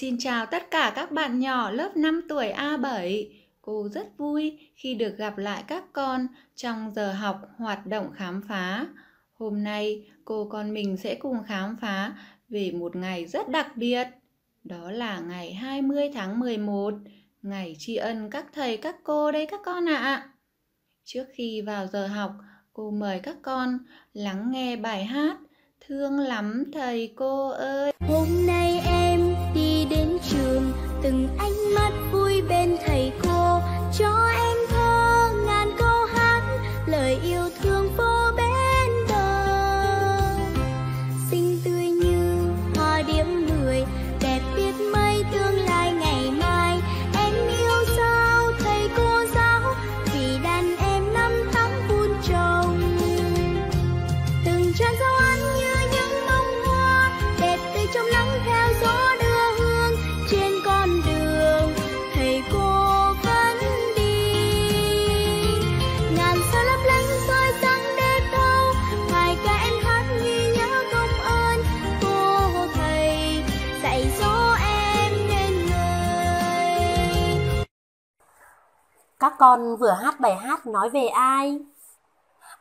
xin chào tất cả các bạn nhỏ lớp 5 tuổi A7. Cô rất vui khi được gặp lại các con trong giờ học hoạt động khám phá. Hôm nay cô con mình sẽ cùng khám phá về một ngày rất đặc biệt. Đó là ngày 20 tháng 11, ngày tri ân các thầy các cô đấy các con ạ. À. Trước khi vào giờ học, cô mời các con lắng nghe bài hát Thương lắm thầy cô ơi. Hôm nay từng ánh mắt vui bên thầy cô Các con vừa hát bài hát nói về ai?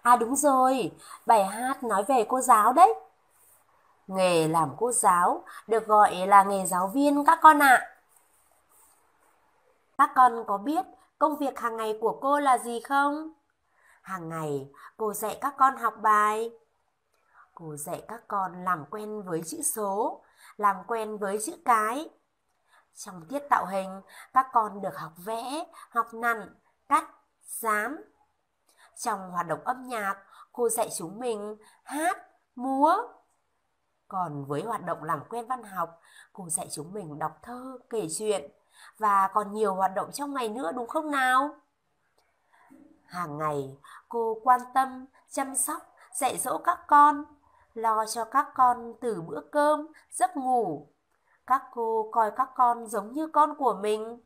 À đúng rồi, bài hát nói về cô giáo đấy. Nghề làm cô giáo được gọi là nghề giáo viên các con ạ. À. Các con có biết công việc hàng ngày của cô là gì không? Hàng ngày cô dạy các con học bài. Cô dạy các con làm quen với chữ số, làm quen với chữ cái, trong tiết tạo hình, các con được học vẽ, học nặn, cắt, dám. Trong hoạt động âm nhạc, cô dạy chúng mình hát, múa. Còn với hoạt động làm quen văn học, cô dạy chúng mình đọc thơ, kể chuyện và còn nhiều hoạt động trong ngày nữa đúng không nào? Hàng ngày, cô quan tâm, chăm sóc, dạy dỗ các con, lo cho các con từ bữa cơm, giấc ngủ, các cô coi các con giống như con của mình.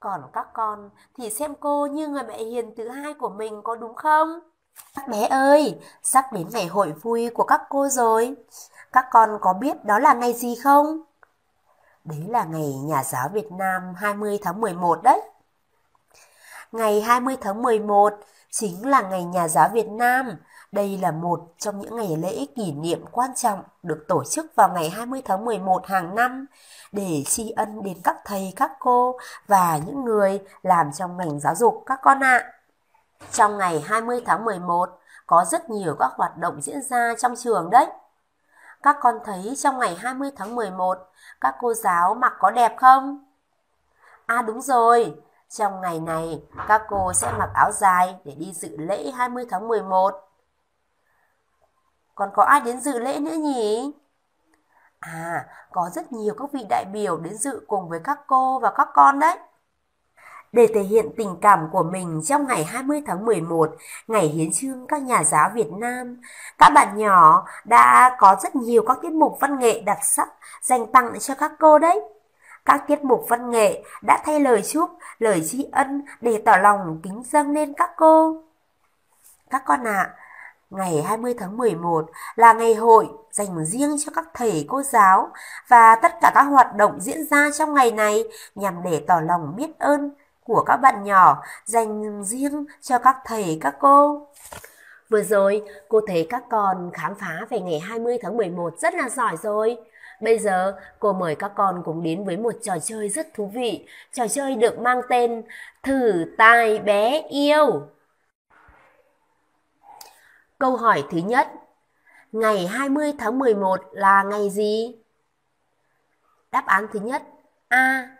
Còn các con thì xem cô như người mẹ hiền thứ hai của mình có đúng không? Các bé ơi, sắp đến ngày hội vui của các cô rồi. Các con có biết đó là ngày gì không? Đấy là ngày nhà giáo Việt Nam 20 tháng 11 đấy. Ngày 20 tháng 11 chính là ngày nhà giáo Việt Nam đây là một trong những ngày lễ kỷ niệm quan trọng được tổ chức vào ngày 20 tháng 11 hàng năm để tri ân đến các thầy, các cô và những người làm trong ngành giáo dục các con ạ. À. Trong ngày 20 tháng 11 có rất nhiều các hoạt động diễn ra trong trường đấy. Các con thấy trong ngày 20 tháng 11 các cô giáo mặc có đẹp không? À đúng rồi, trong ngày này các cô sẽ mặc áo dài để đi dự lễ 20 tháng 11 còn có ai đến dự lễ nữa nhỉ? À, có rất nhiều các vị đại biểu đến dự cùng với các cô và các con đấy. Để thể hiện tình cảm của mình trong ngày 20 tháng 11, ngày hiến trương các nhà giáo Việt Nam, các bạn nhỏ đã có rất nhiều các tiết mục văn nghệ đặc sắc dành tặng cho các cô đấy. Các tiết mục văn nghệ đã thay lời chúc, lời tri ân để tỏ lòng kính dâng lên các cô. Các con ạ, à, Ngày 20 tháng 11 là ngày hội dành riêng cho các thầy cô giáo và tất cả các hoạt động diễn ra trong ngày này nhằm để tỏ lòng biết ơn của các bạn nhỏ dành riêng cho các thầy các cô. Vừa rồi, cô thấy các con khám phá về ngày 20 tháng 11 rất là giỏi rồi. Bây giờ, cô mời các con cùng đến với một trò chơi rất thú vị. Trò chơi được mang tên Thử tài bé yêu. Câu hỏi thứ nhất, ngày 20 tháng 11 là ngày gì? Đáp án thứ nhất, A.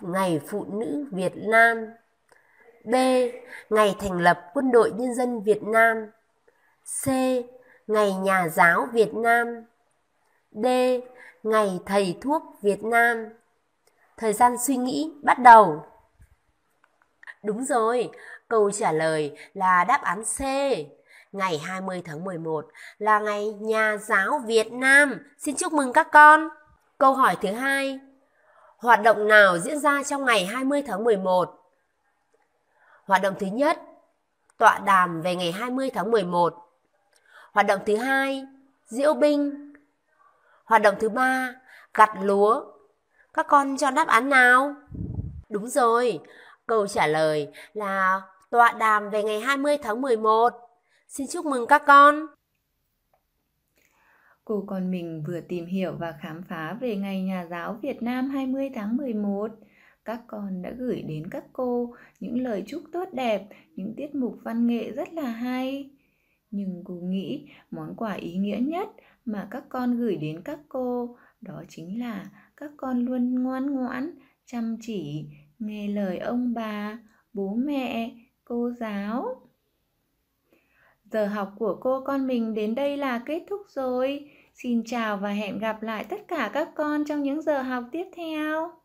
Ngày Phụ nữ Việt Nam. B. Ngày thành lập Quân đội Nhân dân Việt Nam. C. Ngày Nhà giáo Việt Nam. D. Ngày Thầy thuốc Việt Nam. Thời gian suy nghĩ bắt đầu. Đúng rồi, câu trả lời là đáp án C. Ngày 20 tháng 11 là ngày Nhà giáo Việt Nam. Xin chúc mừng các con. Câu hỏi thứ hai. Hoạt động nào diễn ra trong ngày 20 tháng 11? Hoạt động thứ nhất, tọa đàm về ngày 20 tháng 11. Hoạt động thứ hai, diễu binh. Hoạt động thứ ba, gặt lúa. Các con cho đáp án nào? Đúng rồi, câu trả lời là tọa đàm về ngày 20 tháng 11. Xin chúc mừng các con! Cô con mình vừa tìm hiểu và khám phá về Ngày Nhà giáo Việt Nam 20 tháng 11. Các con đã gửi đến các cô những lời chúc tốt đẹp, những tiết mục văn nghệ rất là hay. Nhưng cô nghĩ món quà ý nghĩa nhất mà các con gửi đến các cô đó chính là các con luôn ngoan ngoãn, chăm chỉ, nghe lời ông bà, bố mẹ, cô giáo. Giờ học của cô con mình đến đây là kết thúc rồi. Xin chào và hẹn gặp lại tất cả các con trong những giờ học tiếp theo.